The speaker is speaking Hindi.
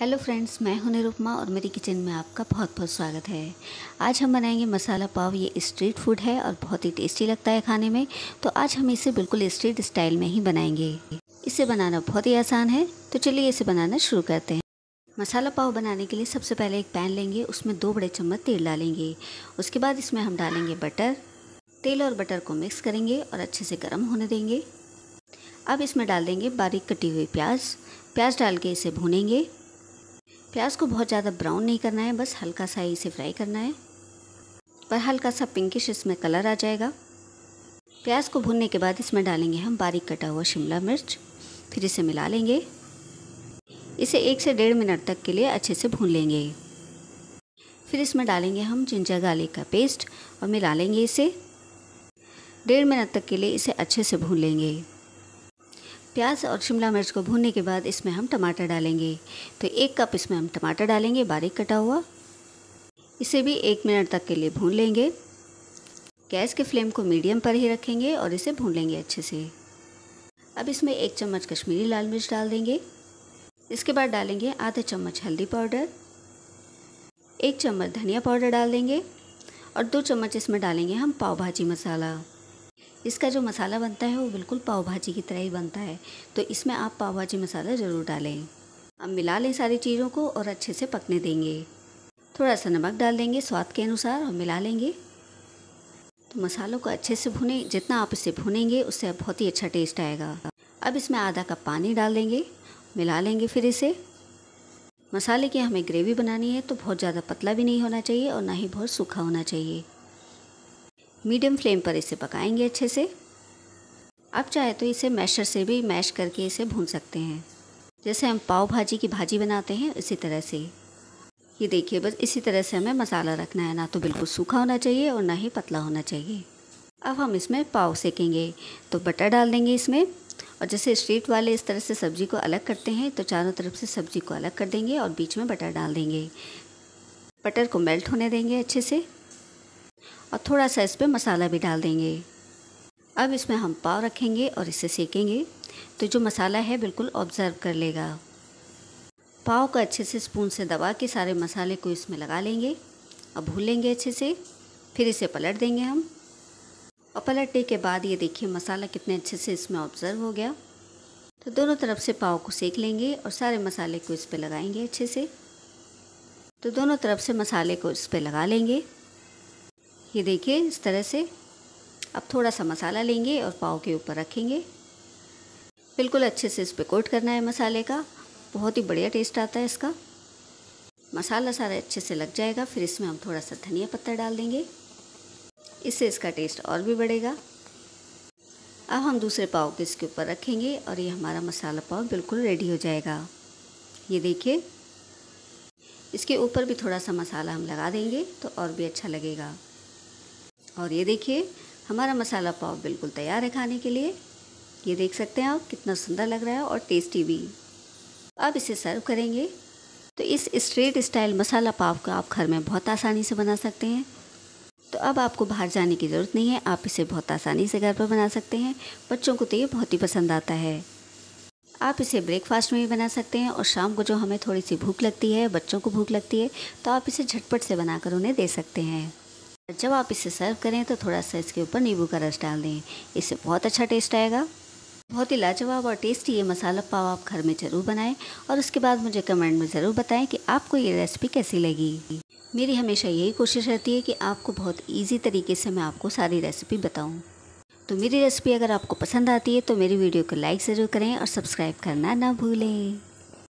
हेलो फ्रेंड्स मैं हूं निरुपमा और मेरी किचन में आपका बहुत बहुत स्वागत है आज हम बनाएंगे मसाला पाव ये स्ट्रीट फूड है और बहुत ही टेस्टी लगता है खाने में तो आज हम इसे बिल्कुल स्ट्रीट स्टाइल में ही बनाएंगे इसे बनाना बहुत ही आसान है तो चलिए इसे बनाना शुरू करते हैं मसाला पाव बनाने के लिए सबसे पहले एक पैन लेंगे उसमें दो बड़े चम्मच तेल डालेंगे उसके बाद इसमें हम डालेंगे बटर तेल और बटर को मिक्स करेंगे और अच्छे से गर्म होने देंगे अब इसमें डाल देंगे बारीक कटी हुई प्याज प्याज डाल के इसे भूनेंगे प्याज को बहुत ज़्यादा ब्राउन नहीं करना है बस हल्का सा इसे फ्राई करना है पर हल्का सा पिंकिश इसमें कलर आ जाएगा प्याज को भूनने के बाद इसमें डालेंगे हम बारीक कटा हुआ शिमला मिर्च फिर इसे मिला लेंगे इसे एक से डेढ़ मिनट तक के लिए अच्छे से भून लेंगे फिर इसमें डालेंगे हम जिंजर गार्लिक का पेस्ट और मिला लेंगे इसे डेढ़ मिनट तक के लिए इसे अच्छे से भून लेंगे प्याज और शिमला मिर्च को भूनने के बाद इसमें हम टमाटर डालेंगे तो एक कप इसमें हम टमाटर डालेंगे बारीक कटा हुआ इसे भी एक मिनट तक के लिए भून लेंगे गैस के फ्लेम को मीडियम पर ही रखेंगे और इसे भून लेंगे अच्छे से अब इसमें एक चम्मच कश्मीरी लाल मिर्च डाल देंगे इसके बाद डालेंगे आधा चम्मच हल्दी पाउडर एक चम्मच धनिया पाउडर डाल देंगे और दो चम्मच इसमें डालेंगे हम पाव भाजी मसाला इसका जो मसाला बनता है वो बिल्कुल पाव भाजी की तरह ही बनता है तो इसमें आप पाव भाजी मसाला ज़रूर डालें अब मिला लें सारी चीज़ों को और अच्छे से पकने देंगे थोड़ा सा नमक डाल देंगे स्वाद के अनुसार और मिला लेंगे तो मसालों को अच्छे से भुने जितना आप इसे भुनेंगे उससे बहुत ही अच्छा टेस्ट आएगा अब इसमें आधा कप पानी डाल देंगे मिला लेंगे फिर इसे मसाले की हमें ग्रेवी बनानी है तो बहुत ज़्यादा पतला भी नहीं होना चाहिए और ना ही बहुत सूखा होना चाहिए मीडियम फ्लेम पर इसे पकाएंगे अच्छे से आप चाहे तो इसे मैशर से भी मैश करके इसे भून सकते हैं जैसे हम पाव भाजी की भाजी बनाते हैं इसी तरह से ये देखिए बस इसी तरह से हमें मसाला रखना है ना तो बिल्कुल सूखा होना चाहिए और ना ही पतला होना चाहिए अब हम इसमें पाव सेकेंगे तो बटर डाल देंगे इसमें और जैसे स्ट्रीट वाले इस तरह से सब्ज़ी को अलग करते हैं तो चारों तरफ से सब्ज़ी को अलग कर देंगे और बीच में बटर डाल देंगे बटर को मेल्ट होने देंगे अच्छे से और थोड़ा सा इस पर मसाला भी डाल देंगे अब इसमें हम पाव रखेंगे और इसे सेकेंगे तो जो मसाला है बिल्कुल ऑब्ज़र्व कर लेगा पाव को अच्छे से स्पून से दबा के सारे मसाले को इसमें लगा लेंगे और भूल लेंगे अच्छे से फिर इसे पलट देंगे हम और पलटने के बाद ये देखिए मसाला कितने अच्छे से इसमें ऑब्ज़र्व हो गया तो दोनों तरफ से पाव को सेक लेंगे और सारे मसाले को इस पर लगाएंगे अच्छे से तो दोनों तरफ से मसाले को इस पर लगा लेंगे ये देखिए इस तरह से अब थोड़ा सा मसाला लेंगे और पाव के ऊपर रखेंगे बिल्कुल अच्छे से इस पर कोट करना है मसाले का बहुत ही बढ़िया टेस्ट आता है इसका मसाला सारा अच्छे से लग जाएगा फिर इसमें हम थोड़ा सा धनिया पत्ता डाल देंगे इससे इसका टेस्ट और भी बढ़ेगा अब हम दूसरे पाव को इसके ऊपर रखेंगे और ये हमारा मसाला पाव बिल्कुल रेडी हो जाएगा ये देखिए इसके ऊपर भी थोड़ा सा मसाला हम लगा देंगे तो और भी अच्छा लगेगा और ये देखिए हमारा मसाला पाव बिल्कुल तैयार है खाने के लिए ये देख सकते हैं आप कितना सुंदर लग रहा है और टेस्टी भी अब इसे सर्व करेंगे तो इस स्ट्रेट स्टाइल मसाला पाव का आप घर में बहुत आसानी से बना सकते हैं तो अब आपको बाहर जाने की ज़रूरत नहीं है आप इसे बहुत आसानी से घर पर बना सकते हैं बच्चों को तो ये बहुत ही पसंद आता है आप इसे ब्रेकफास्ट में भी बना सकते हैं और शाम को जो हमें थोड़ी सी भूख लगती है बच्चों को भूख लगती है तो आप इसे झटपट से बनाकर उन्हें दे सकते हैं जब आप इसे सर्व करें तो थोड़ा सा इसके ऊपर नींबू का रस डाल दें इससे बहुत अच्छा टेस्ट आएगा बहुत ही लाजवाब और टेस्टी ये मसाला पाव आप घर में ज़रूर बनाएं और उसके बाद मुझे कमेंट में ज़रूर बताएं कि आपको ये रेसिपी कैसी लगी मेरी हमेशा यही कोशिश रहती है कि आपको बहुत इजी तरीके से मैं आपको सारी रेसिपी बताऊं। तो मेरी रेसिपी अगर आपको पसंद आती है तो मेरी वीडियो को लाइक ज़रूर करें और सब्सक्राइब करना ना भूलें